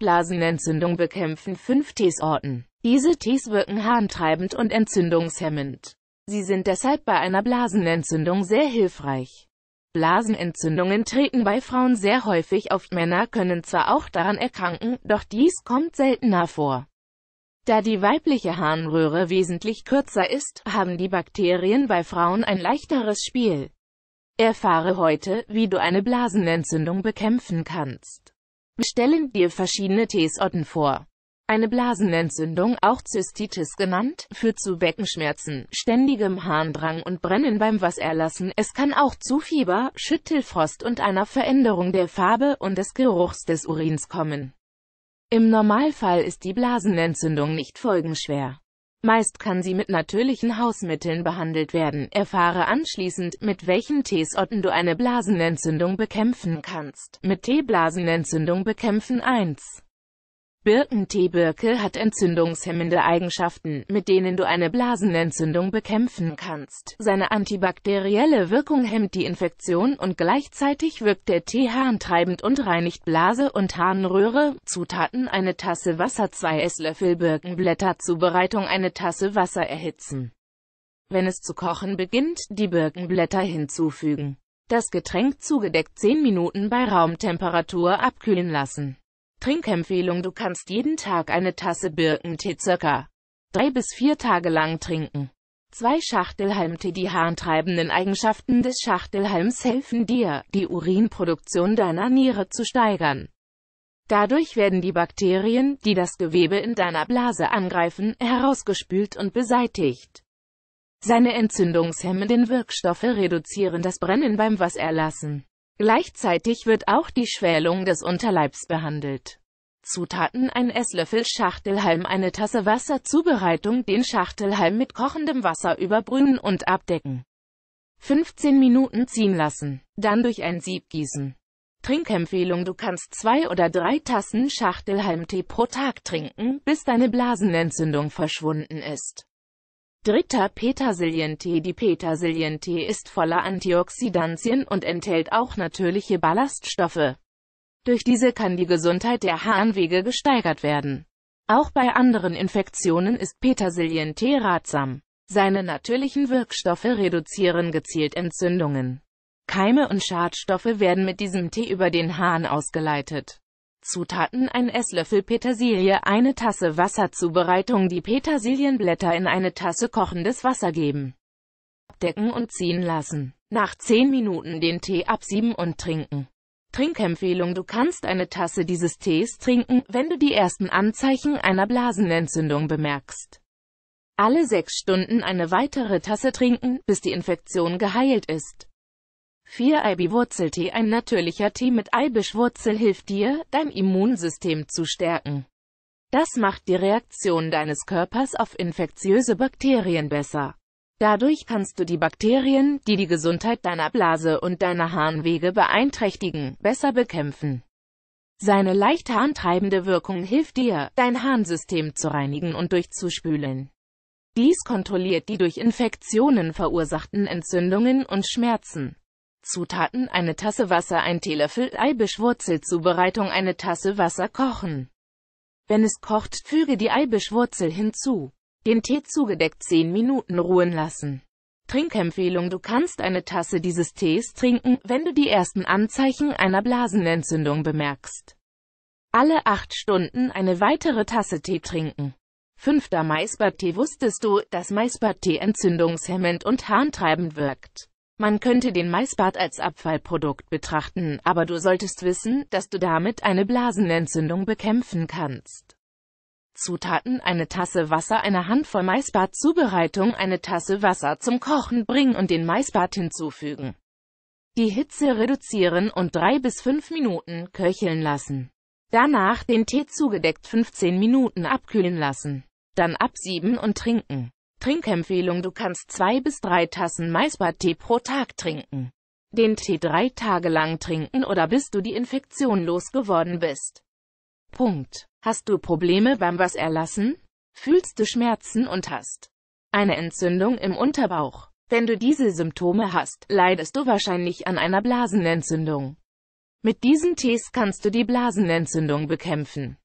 Blasenentzündung bekämpfen 5 Teesorten. Diese Tees wirken harntreibend und entzündungshemmend. Sie sind deshalb bei einer Blasenentzündung sehr hilfreich. Blasenentzündungen treten bei Frauen sehr häufig auf, Männer können zwar auch daran erkranken, doch dies kommt seltener vor. Da die weibliche Harnröhre wesentlich kürzer ist, haben die Bakterien bei Frauen ein leichteres Spiel. Erfahre heute, wie du eine Blasenentzündung bekämpfen kannst stellen wir verschiedene Teesorten vor. Eine Blasenentzündung, auch Zystitis genannt, führt zu Beckenschmerzen, ständigem Harndrang und Brennen beim Wasserlassen. Es kann auch zu Fieber, Schüttelfrost und einer Veränderung der Farbe und des Geruchs des Urins kommen. Im Normalfall ist die Blasenentzündung nicht folgenschwer. Meist kann sie mit natürlichen Hausmitteln behandelt werden. Erfahre anschließend, mit welchen Teesorten du eine Blasenentzündung bekämpfen kannst. Mit Teeblasenentzündung bekämpfen 1. Birkentee Birke hat entzündungshemmende Eigenschaften, mit denen du eine Blasenentzündung bekämpfen kannst. Seine antibakterielle Wirkung hemmt die Infektion und gleichzeitig wirkt der Tee harntreibend und reinigt Blase und Harnröhre. Zutaten eine Tasse Wasser 2 Esslöffel Birkenblätter Zubereitung eine Tasse Wasser erhitzen. Wenn es zu kochen beginnt, die Birkenblätter hinzufügen. Das Getränk zugedeckt 10 Minuten bei Raumtemperatur abkühlen lassen. Trinkempfehlung Du kannst jeden Tag eine Tasse Birkentee circa drei bis vier Tage lang trinken. Zwei Schachtelhalmtee Die harntreibenden Eigenschaften des Schachtelhalms helfen dir, die Urinproduktion deiner Niere zu steigern. Dadurch werden die Bakterien, die das Gewebe in deiner Blase angreifen, herausgespült und beseitigt. Seine entzündungshemmenden Wirkstoffe reduzieren das Brennen beim Wasserlassen. Gleichzeitig wird auch die Schwellung des Unterleibs behandelt. Zutaten ein Esslöffel Schachtelhalm eine Tasse Wasser Zubereitung den Schachtelhalm mit kochendem Wasser überbrühen und abdecken. 15 Minuten ziehen lassen, dann durch ein Sieb gießen. Trinkempfehlung Du kannst zwei oder drei Tassen Schachtelhalmtee pro Tag trinken, bis deine Blasenentzündung verschwunden ist. Dritter Petersilientee Die Petersilientee ist voller Antioxidantien und enthält auch natürliche Ballaststoffe. Durch diese kann die Gesundheit der Harnwege gesteigert werden. Auch bei anderen Infektionen ist Petersilientee ratsam. Seine natürlichen Wirkstoffe reduzieren gezielt Entzündungen. Keime und Schadstoffe werden mit diesem Tee über den Hahn ausgeleitet. Zutaten ein Esslöffel Petersilie, eine Tasse Wasser Zubereitung Die Petersilienblätter in eine Tasse kochendes Wasser geben. Abdecken und ziehen lassen. Nach 10 Minuten den Tee absieben und trinken. Trinkempfehlung Du kannst eine Tasse dieses Tees trinken, wenn du die ersten Anzeichen einer Blasenentzündung bemerkst. Alle sechs Stunden eine weitere Tasse trinken, bis die Infektion geheilt ist. 4 Eibiwurzeltee Ein natürlicher Tee mit Eibischwurzel hilft dir, dein Immunsystem zu stärken. Das macht die Reaktion deines Körpers auf infektiöse Bakterien besser. Dadurch kannst du die Bakterien, die die Gesundheit deiner Blase und deiner Harnwege beeinträchtigen, besser bekämpfen. Seine leicht harntreibende Wirkung hilft dir, dein Harnsystem zu reinigen und durchzuspülen. Dies kontrolliert die durch Infektionen verursachten Entzündungen und Schmerzen. Zutaten eine Tasse Wasser, ein Teelöffel Eibeschwurzel Zubereitung eine Tasse Wasser kochen. Wenn es kocht, füge die Eibischwurzel hinzu. Den Tee zugedeckt 10 Minuten ruhen lassen. Trinkempfehlung Du kannst eine Tasse dieses Tees trinken, wenn du die ersten Anzeichen einer Blasenentzündung bemerkst. Alle 8 Stunden eine weitere Tasse Tee trinken. 5. Maisbad-Tee Wusstest du, dass Maisbad-Tee entzündungshemmend und harntreibend wirkt? Man könnte den Maisbart als Abfallprodukt betrachten, aber du solltest wissen, dass du damit eine Blasenentzündung bekämpfen kannst. Zutaten eine Tasse Wasser, eine Handvoll Maisbart Zubereitung, eine Tasse Wasser zum Kochen bringen und den Maisbart hinzufügen. Die Hitze reduzieren und drei bis fünf Minuten köcheln lassen. Danach den Tee zugedeckt 15 Minuten abkühlen lassen. Dann absieben und trinken. Trinkempfehlung Du kannst zwei bis drei Tassen Maisbar-Tee pro Tag trinken. Den Tee drei Tage lang trinken oder bis du die Infektion losgeworden bist. Punkt. Hast du Probleme beim Was erlassen? Fühlst du Schmerzen und hast eine Entzündung im Unterbauch? Wenn du diese Symptome hast, leidest du wahrscheinlich an einer Blasenentzündung. Mit diesen Tees kannst du die Blasenentzündung bekämpfen.